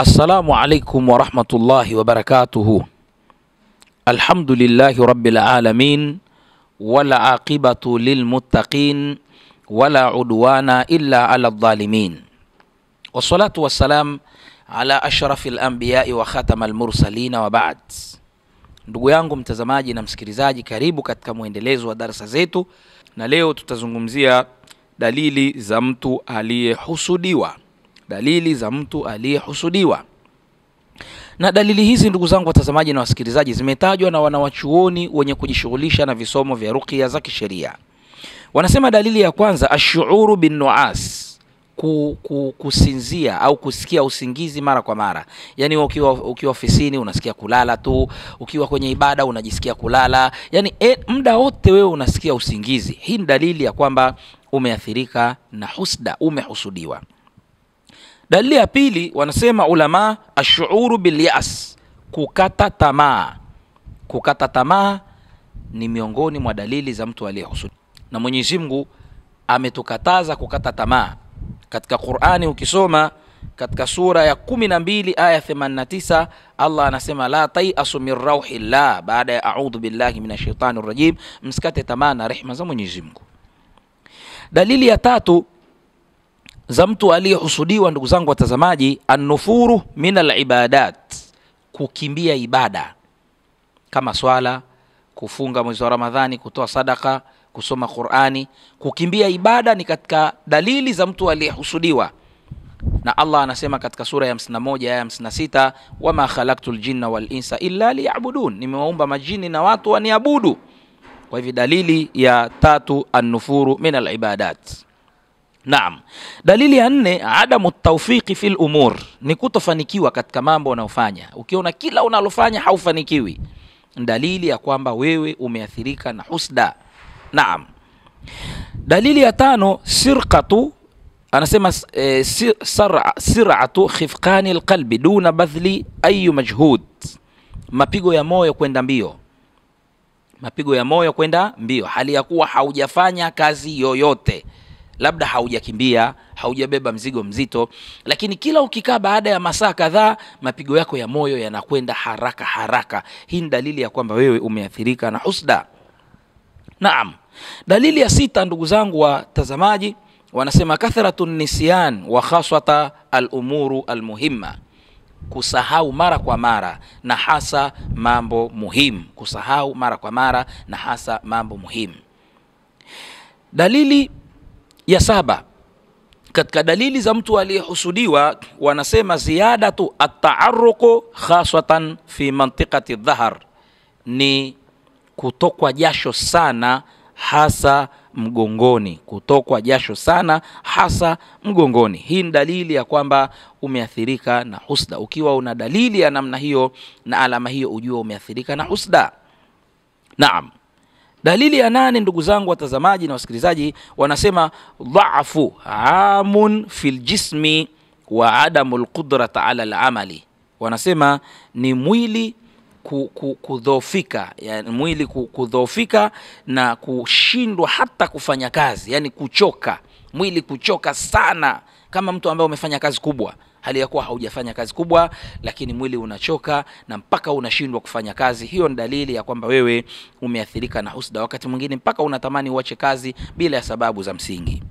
assalamu alaikum warahmatullahi wabarakatuhu alhamdulillahi rabbil alamin wala aqibatu lilmuttaqin wala udwana illa ala dhalimin wassalatu wassalam ala ashrafil lambiyai wa khatama almursalina wa bad ndugu yangu mtazamaji na msikilizaji karibu katika mwendelezo wa darsa zetu na leo tutazungumzia dalili za mtu aliyehusudiwa dalili za mtu aliyehusudiwa na dalili hizi ndugu zangu watazamaji na wasikilizaji zimetajwa na wanawachuoni wenye kujishughulisha na visomo vya ruqya za kisheria wanasema dalili ya kwanza ashuuru bin nuas kusinzia au kusikia usingizi mara kwa mara yaani ukiwa, ukiwa ofisini unasikia kulala tu ukiwa kwenye ibada unajisikia kulala yaani e, muda wote wewe unasikia usingizi hii ni dalili ya kwamba umeathirika na husda umehusudiwa dalili ya pili wanasema ulama ashuuru bilyas kukata tamaa kukata tamaa ni miongoni mwa dalili za mtu aliyehusudi na mwenyezi mungu ametukataza kukata tamaa katika qurani ukisoma katika sura ya 12 aya 89 allah anasema la taiasu min rauhillah baada ya audhu billahi min ashaitani rajim msikate tamaa na rehma za mwenyezi mungu dalili ya tatu za mtu aliyehusudiwa, ndugu zangu watazamaji, annufuru min alibadat, kukimbia ibada kama swala, kufunga mwezi wa Ramadhani, kutoa sadaka, kusoma Qurani. Kukimbia ibada ni katika dalili za mtu aliyehusudiwa na Allah anasema katika sura ya 51 aya ya 56, wama khalaqtul jinna wal insa illa liyabudun, nimewaumba majini na watu waniabudu. Kwa hivyo dalili ya tatu, annufuru min alibadat. Naam. Dalili ya nne, adamu tawfiqi fil umur, ni kutofanikiwa katika mambo unayofanya. Ukiona kila unalofanya haufanikiwi, dalili ya kwamba wewe umeathirika na husda. Naam. Dalili ya tano, sirqatu anasema e, eh, sir, sara, siratu khifqani alqalbi duna badhli ayu majhud, mapigo ya moyo kwenda mbio, mapigo ya moyo kwenda mbio, hali ya kuwa haujafanya kazi yoyote labda haujakimbia haujabeba mzigo mzito, lakini kila ukikaa baada ya masaa kadhaa mapigo yako ya moyo yanakwenda haraka haraka. Hii ni dalili ya kwamba wewe umeathirika na husda. Naam, dalili ya sita, ndugu zangu watazamaji, wanasema kathratu nisyan wa khaswata alumuru almuhima kusahau mara kwa mara na hasa mambo muhimu. Kusahau mara kwa mara na hasa mambo muhimu. Dalili ya saba katika dalili za mtu aliyehusudiwa wanasema ziyadatu ataaruqu khaswatan fi mantiqati dhahar, ni kutokwa jasho sana hasa mgongoni, kutokwa jasho sana hasa mgongoni. Hii ni dalili ya kwamba umeathirika na husda. Ukiwa una dalili ya namna hiyo na alama hiyo, ujua umeathirika na husda. Naam. Dalili ya nane, ndugu zangu watazamaji na wasikilizaji, wanasema dhaafu amun fil jismi wa adamu lqudrata ala lamali, wanasema ni mwili kudhoofika yani, mwili kudhoofika na kushindwa hata kufanya kazi, yani kuchoka mwili kuchoka sana, kama mtu ambaye umefanya kazi kubwa hali ya kuwa haujafanya kazi kubwa, lakini mwili unachoka na mpaka unashindwa kufanya kazi. Hiyo ni dalili ya kwamba wewe umeathirika na husda, wakati mwingine mpaka unatamani uache kazi bila ya sababu za msingi.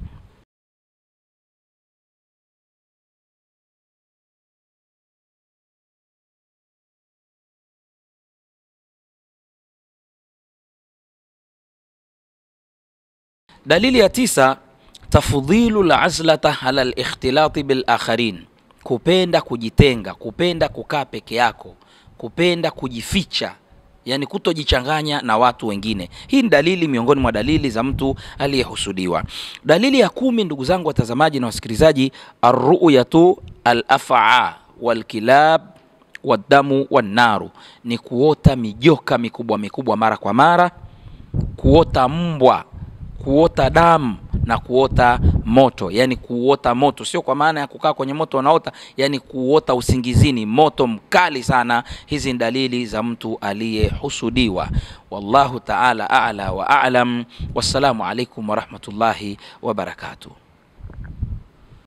Dalili ya tisa tafdhilu lazlata ala likhtilati bilakharin, kupenda kujitenga, kupenda kukaa peke yako, kupenda kujificha yani kutojichanganya na watu wengine. Hii ni dalili miongoni mwa dalili za mtu aliyehusudiwa. Dalili ya kumi, ndugu zangu watazamaji na wasikilizaji, arruyatu alafa walkilab wadamu wannaru, ni kuota mijoka mikubwa mikubwa mara kwa mara, kuota mbwa, kuota damu na kuota moto, yani kuota moto, sio kwa maana ya kukaa kwenye moto unaota, yani kuota usingizini moto mkali sana. Hizi ni dalili za mtu aliyehusudiwa. Wallahu taala ala wa alam. Wassalamu alaikum warahmatullahi wabarakatuh.